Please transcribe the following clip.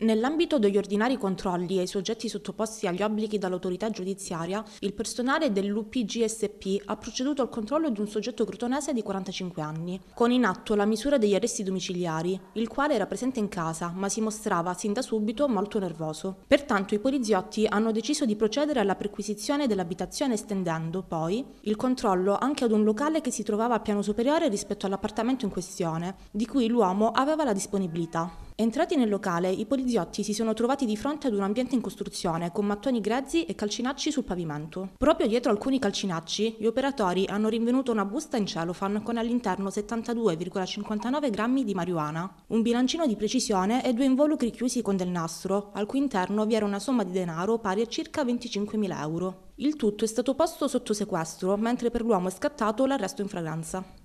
Nell'ambito degli ordinari controlli ai soggetti sottoposti agli obblighi dall'autorità giudiziaria, il personale dell'UPGSP ha proceduto al controllo di un soggetto crotonese di 45 anni, con in atto la misura degli arresti domiciliari, il quale era presente in casa ma si mostrava sin da subito molto nervoso. Pertanto i poliziotti hanno deciso di procedere alla perquisizione dell'abitazione estendendo, poi, il controllo anche ad un locale che si trovava a piano superiore rispetto all'appartamento in questione, di cui l'uomo aveva la disponibilità. Entrati nel locale, i poliziotti si sono trovati di fronte ad un ambiente in costruzione, con mattoni grezzi e calcinacci sul pavimento. Proprio dietro alcuni calcinacci, gli operatori hanno rinvenuto una busta in cellophane con all'interno 72,59 grammi di marijuana, un bilancino di precisione e due involucri chiusi con del nastro, al cui interno vi era una somma di denaro pari a circa 25.000 euro. Il tutto è stato posto sotto sequestro, mentre per l'uomo è scattato l'arresto in fragranza.